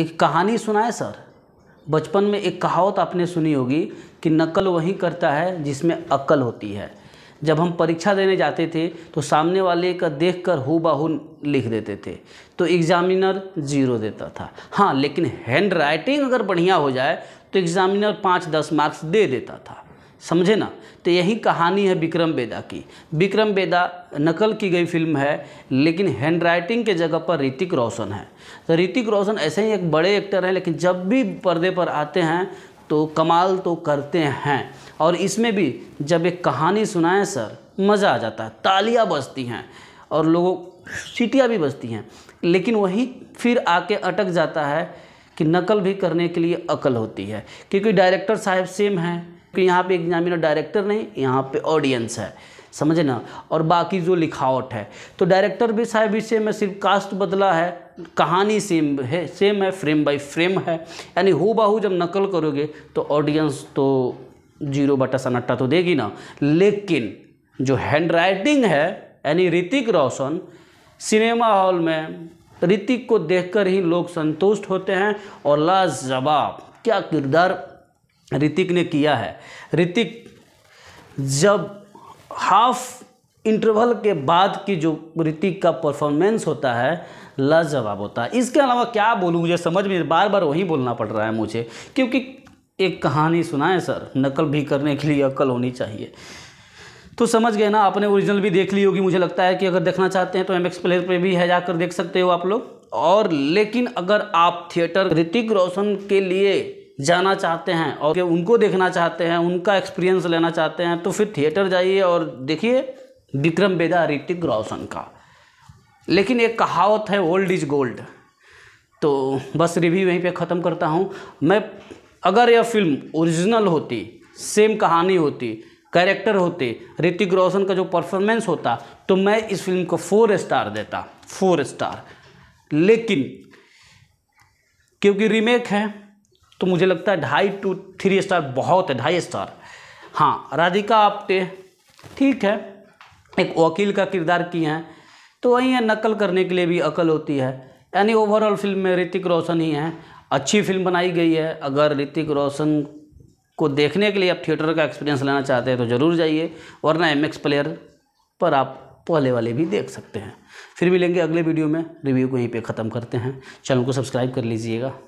एक कहानी सुनाए सर बचपन में एक कहावत आपने सुनी होगी कि नकल वही करता है जिसमें अक्ल होती है जब हम परीक्षा देने जाते थे तो सामने वाले का देख कर हु लिख देते थे तो एग्ज़ामिनर ज़ीरो देता था हाँ लेकिन हैंड राइटिंग अगर बढ़िया हो जाए तो एग्ज़ामिनर पाँच दस मार्क्स दे देता था समझे ना तो यही कहानी है विक्रम बेदा की विक्रम बेदा नकल की गई फिल्म है लेकिन हैंड राइटिंग के जगह पर ऋतिक रोशन है तो ऋतिक रोशन ऐसे ही एक बड़े एक्टर हैं लेकिन जब भी पर्दे पर आते हैं तो कमाल तो करते हैं और इसमें भी जब एक कहानी सुनाएं सर मज़ा आ जाता है तालियां बजती हैं और लोगों सीटियाँ भी बजती हैं लेकिन वही फिर आके अटक जाता है कि नकल भी करने के लिए अकल होती है क्योंकि डायरेक्टर साहब सेम हैं कि यहाँ पे एग्जामिनर डायरेक्टर नहीं यहाँ पे ऑडियंस है समझे ना और बाकी जो लिखावट है तो डायरेक्टर भी साहब विषय में सिर्फ कास्ट बदला है कहानी सेम है सेम है फ्रेम बाय फ्रेम है यानी हो बाहू जब नकल करोगे तो ऑडियंस तो जीरो बटा सन्नाटा तो देगी ना लेकिन जो हैंड राइटिंग है यानी ऋतिक रोशन सिनेमा हॉल में ऋतिक को देखकर ही लोग संतुष्ट होते हैं और लाजवाब क्या किरदार ऋतिक ने किया है ऋतिक जब हाफ इंटरवल के बाद की जो ऋतिक का परफॉर्मेंस होता है लाजवाब होता है इसके अलावा क्या बोलूँ मुझे समझ में बार बार वही बोलना पड़ रहा है मुझे क्योंकि एक कहानी सुनाए सर नकल भी करने के लिए अकल होनी चाहिए तो समझ गए ना आपने ओरिजिनल भी देख ली होगी मुझे लगता है कि अगर देखना चाहते हैं तो एम एक्स प्लेयर पर भी है जाकर देख सकते हो आप लोग और लेकिन अगर आप थिएटर ऋतिक रोशन के लिए जाना चाहते हैं और उनको देखना चाहते हैं उनका एक्सपीरियंस लेना चाहते हैं तो फिर थिएटर जाइए और देखिए विक्रम बेदा ऋतिक रोशन का लेकिन एक कहावत है ओल्ड इज गोल्ड तो बस रिव्यू यहीं पे ख़त्म करता हूँ मैं अगर यह फिल्म ओरिजिनल होती सेम कहानी होती कैरेक्टर होते ऋतिक रोशन का जो परफॉर्मेंस होता तो मैं इस फिल्म को फोर स्टार देता फोर स्टार लेकिन क्योंकि रीमेक है तो मुझे लगता है ढाई टू थ्री स्टार बहुत है ढाई स्टार हाँ राधिका आप्टे ठीक है एक वकील का किरदार किए हैं तो वही है नकल करने के लिए भी अकल होती है यानी ओवरऑल फिल्म में ऋतिक रोशन ही है अच्छी फिल्म बनाई गई है अगर ऋतिक रोशन को देखने के लिए आप थिएटर का एक्सपीरियंस लेना चाहते हैं तो ज़रूर जाइए वरना एम एक्स प्लेयर पर आप पहले वाले भी देख सकते हैं फिर मिलेंगे अगले वीडियो में रिव्यू को यहीं पे ख़त्म करते हैं चैनल को सब्सक्राइब कर लीजिएगा